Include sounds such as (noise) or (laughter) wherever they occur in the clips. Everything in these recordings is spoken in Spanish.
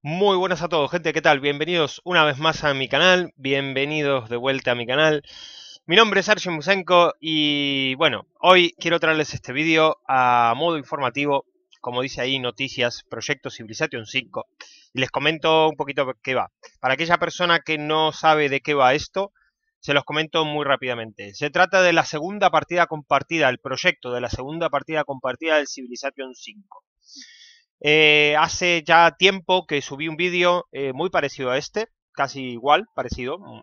Muy buenas a todos, gente, ¿qué tal? Bienvenidos una vez más a mi canal, bienvenidos de vuelta a mi canal. Mi nombre es Archie Musenko y bueno, hoy quiero traerles este vídeo a modo informativo, como dice ahí, noticias, proyecto Civilization 5. Y les comento un poquito qué va. Para aquella persona que no sabe de qué va esto, se los comento muy rápidamente. Se trata de la segunda partida compartida, el proyecto de la segunda partida compartida del Civilization 5. Eh, hace ya tiempo que subí un vídeo eh, muy parecido a este, casi igual, parecido, mm,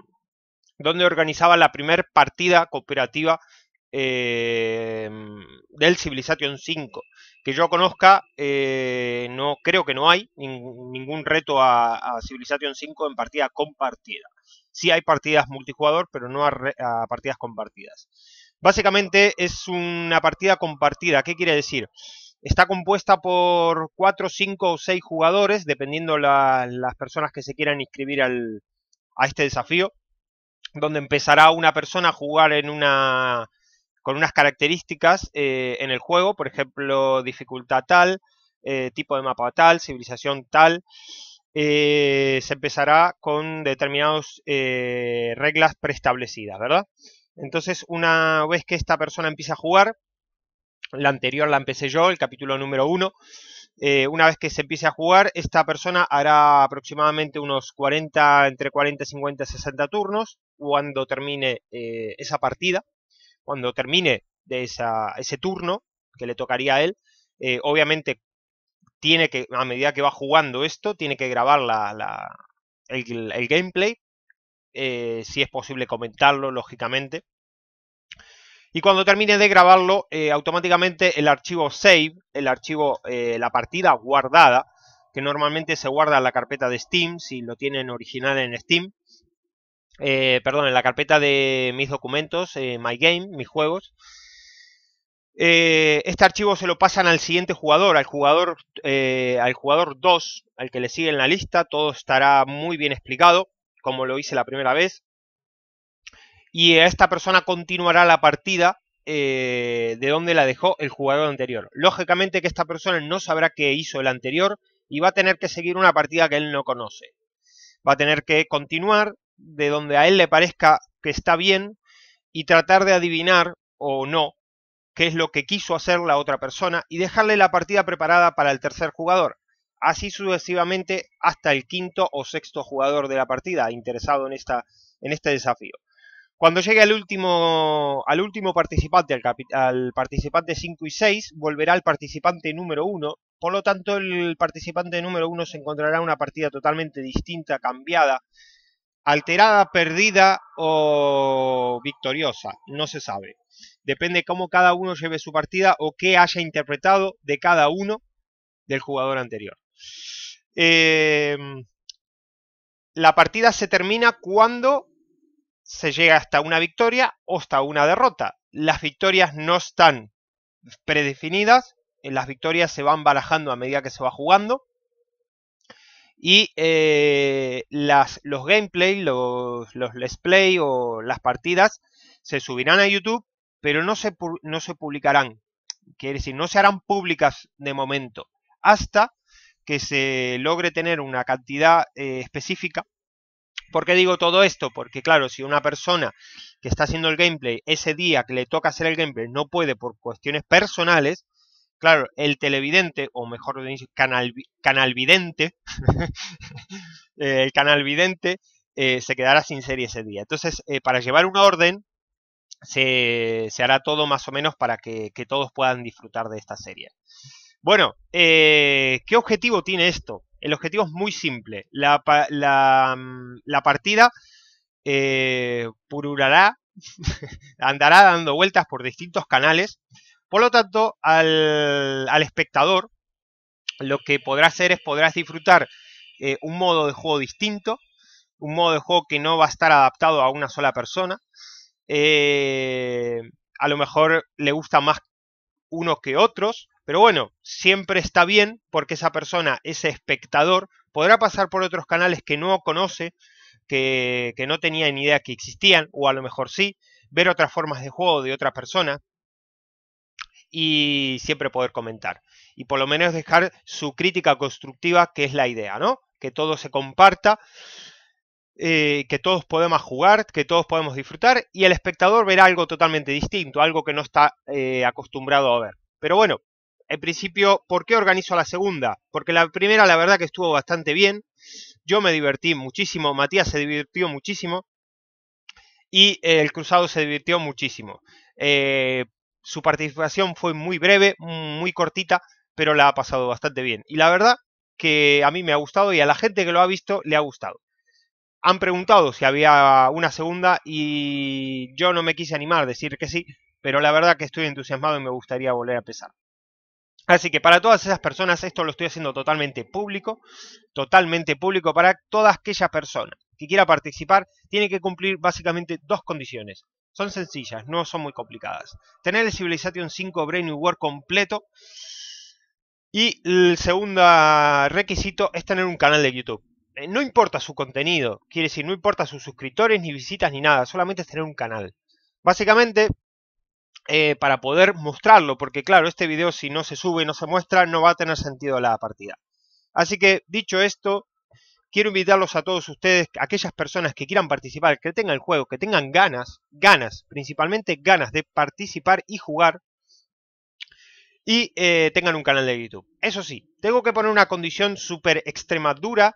donde organizaba la primer partida cooperativa eh, del Civilization 5. Que yo conozca, no creo que no hay ningún reto a, Civilization 5 en partida compartida. Sí hay partidas multijugador, pero no a, a partidas compartidas. Básicamente es una partida compartida. ¿Qué quiere decir? Está compuesta por cuatro, cinco o seis jugadores, dependiendo las personas que se quieran inscribir a este desafío, donde empezará una persona a jugar en una con unas características eh, en el juego, por ejemplo, dificultad tal, eh, tipo de mapa tal, civilización tal. Eh, se empezará con determinadas reglas preestablecidas, ¿verdad? Entonces, una vez que esta persona empieza a jugar, la anterior la empecé yo, el capítulo número 1. Eh, una vez que se empiece a jugar, esta persona hará aproximadamente unos 40, entre 40, 50, 60 turnos cuando termine eh, esa partida, cuando termine de esa, ese turno que le tocaría a él. Eh, obviamente tiene que, a medida que va jugando esto, tiene que grabar la, el, gameplay, si es posible comentarlo, lógicamente. Y cuando termine de grabarlo, eh, automáticamente el archivo save, el archivo, eh, la partida guardada, que normalmente se guarda en la carpeta de Steam, si lo tienen original en Steam, eh, perdón, en la carpeta de mis documentos, My Game, mis juegos, este archivo se lo pasan al siguiente jugador, al jugador, al jugador 2, al que le sigue en la lista, todo estará muy bien explicado, como lo hice la primera vez y esta persona continuará la partida eh, de donde la dejó el jugador anterior. Lógicamente que esta persona no sabrá qué hizo el anterior y va a tener que seguir una partida que él no conoce. Va a tener que continuar de donde a él le parezca que está bien y tratar de adivinar o no qué es lo que quiso hacer la otra persona y dejarle la partida preparada para el tercer jugador. Así sucesivamente hasta el quinto o sexto jugador de la partida interesado en, esta, en este desafío. Cuando llegue al último, al último participante, al, participante 5 y 6, volverá el participante número 1. Por lo tanto, el participante número 1 se encontrará una partida totalmente distinta, cambiada, alterada, perdida o victoriosa. No se sabe. Depende cómo cada uno lleve su partida o qué haya interpretado de cada uno del jugador anterior. Em, la partida se termina cuando se llega hasta una victoria o hasta una derrota. Las victorias no están predefinidas, eh, las victorias se van barajando a medida que se va jugando. Y eh, las, los gameplay, los, let's play o las partidas se subirán a YouTube, pero no se, no se publicarán. Quiere decir, no se harán públicas de momento, hasta que se logre tener una cantidad eh, específica ¿Por qué digo todo esto? Porque claro, si una persona que está haciendo el gameplay ese día que le toca hacer el gameplay no puede por cuestiones personales, claro, el televidente, o mejor dicho, canal, canalvidente, (laughs) eh, el canalvidente vidente, eh, se quedará sin serie ese día. Entonces, eh, para llevar una orden, se, hará todo más o menos para que todos puedan disfrutar de esta serie. Bueno, eh, ¿qué objetivo tiene esto? El objetivo es muy simple. La, mm, partida eh, pururará, (laughs) andará dando vueltas por distintos canales. Por lo tanto, al, espectador lo que podrá hacer es podrás disfrutar eh, un modo de juego distinto, un modo de juego que no va a estar adaptado a una sola persona. a lo mejor le gusta más unos que otros, pero bueno, siempre está bien porque esa persona, ese espectador, podrá pasar por otros canales que no conoce, que, no tenía ni idea que existían, o a lo mejor sí, ver otras formas de juego de otra persona y siempre poder comentar. Y por lo menos dejar su crítica constructiva, que es la idea, ¿no? Que todo se comparta, eh, que todos podemos jugar, que todos podemos disfrutar y el espectador verá algo totalmente distinto, algo que no está eh, acostumbrado a ver. Pero bueno, en principio, ¿por qué organizo la segunda? Porque la primera, la verdad que estuvo bastante bien. Yo me divertí muchísimo, Matías se divirtió muchísimo y eh, el cruzado se divirtió muchísimo. Eh, su participación fue muy breve, muy cortita, pero la ha pasado bastante bien. Y la verdad que a mí me ha gustado y a la gente que lo ha visto le ha gustado. Han preguntado si había una segunda y yo no me quise animar a decir que sí, pero la verdad que estoy entusiasmado y me gustaría volver a empezar. Así que para todas esas personas, esto lo estoy haciendo totalmente público, totalmente público para toda aquella persona que quiera participar, tiene que cumplir básicamente dos condiciones. Son sencillas, no son muy complicadas. Tener el Civilization 5 Brain New World completo. Y el segundo requisito es tener un canal de YouTube. Eh, no importa su contenido, quiere decir, no importa sus suscriptores, ni visitas, ni nada, solamente es tener un canal. Básicamente, eh, para poder mostrarlo, porque claro, este video si no se sube y no se muestra, no va a tener sentido la partida. Así que, dicho esto, quiero invitarlos a todos ustedes, aquellas personas que quieran participar, que tengan el juego, que tengan ganas, ganas, principalmente ganas de participar y jugar, y eh, tengan un canal de YouTube. Eso sí, tengo que poner una condición súper extrema dura.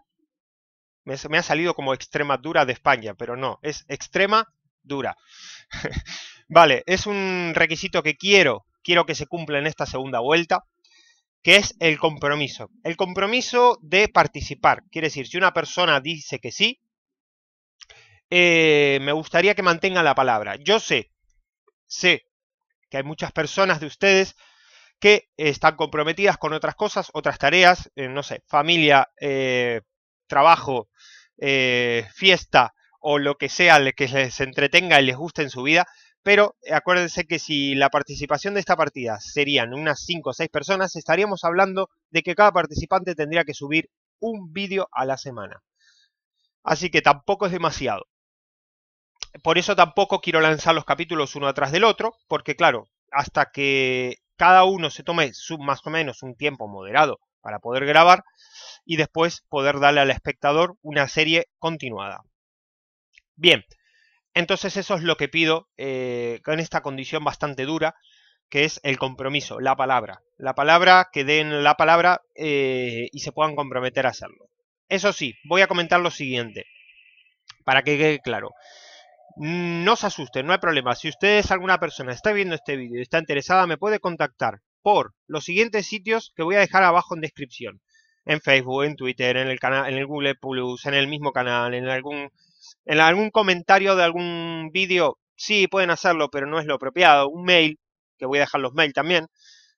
Me, ha salido como extrema dura de España, pero no, es extrema dura. (laughs) Vale, es un requisito que quiero, quiero que se cumpla en esta segunda vuelta, que es el compromiso. El compromiso de participar. Quiere decir, si una persona dice que sí, eh, me gustaría que mantenga la palabra. Yo sé, sé que hay muchas personas de ustedes que están comprometidas con otras cosas, otras tareas, eh, no sé, familia, eh, trabajo, fiesta o lo que sea que les entretenga y les guste en su vida, pero eh, acuérdense que si la participación de esta partida serían unas 5 o 6 personas, estaríamos hablando de que cada participante tendría que subir un vídeo a la semana. Así que tampoco es demasiado. Por eso tampoco quiero lanzar los capítulos uno atrás del otro, porque claro, hasta que cada uno se tome más o menos un tiempo moderado para poder grabar y después poder darle al espectador una serie continuada. Bien, entonces eso es lo que pido en eh, con esta condición bastante dura, que es el compromiso, la palabra. La palabra, que den la palabra eh, y se puedan comprometer a hacerlo. Eso sí, voy a comentar lo siguiente, para que quede claro. No se asusten, no hay problema. Si ustedes, alguna persona, está viendo este vídeo y está interesada, me puede contactar por los siguientes sitios que voy a dejar abajo en descripción. En Facebook, en Twitter, en el, canal, en el Google Plus, en el mismo canal, en algún en algún comentario de algún vídeo, sí, pueden hacerlo, pero no es lo apropiado. Un mail, que voy a dejar los mails también,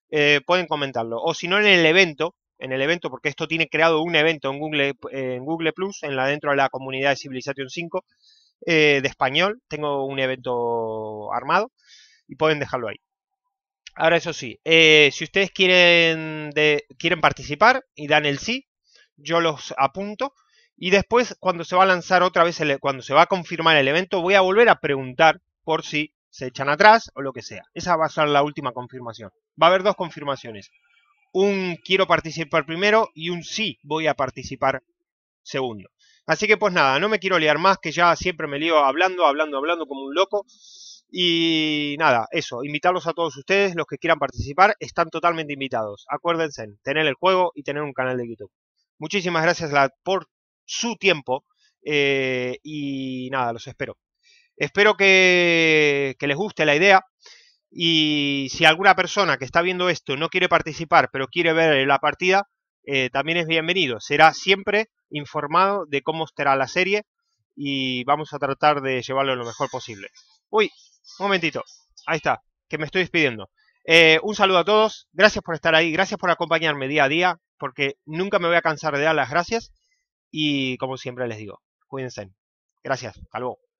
eh, pueden comentarlo. O si no, en el evento, en el evento, porque esto tiene creado un evento en Google, en Google Plus, en la, dentro de la comunidad de Civilization 5 eh, de español. Tengo un evento armado y pueden dejarlo ahí. Ahora, eso sí, eh, si ustedes quieren, de, quieren participar y dan el sí, yo los apunto y después, cuando se va a lanzar otra vez, e, cuando se va a confirmar el evento, voy a volver a preguntar por si se echan atrás o lo que sea. Esa va a ser la última confirmación. Va a haber dos confirmaciones. Un quiero participar primero y un sí voy a participar segundo. Así que pues nada, no me quiero liar más, que ya siempre me lío hablando, hablando, hablando como un loco. Y nada, eso, invitarlos a todos ustedes, los que quieran participar, están totalmente invitados. Acuérdense, tener el juego y tener un canal de YouTube. Muchísimas gracias por su tiempo. Eh, y nada, los espero. Espero que, les guste la idea. Y si alguna persona que está viendo esto no quiere participar, pero quiere ver la partida, eh, también es bienvenido. Será siempre informado de cómo estará la serie y vamos a tratar de llevarlo lo mejor posible. Uy, un momentito. Ahí está, que me estoy despidiendo. Eh, un saludo a todos. Gracias por estar ahí. Gracias por acompañarme día a día, porque nunca me voy a cansar de dar las gracias. Y como siempre les digo, cuídense. Gracias, hasta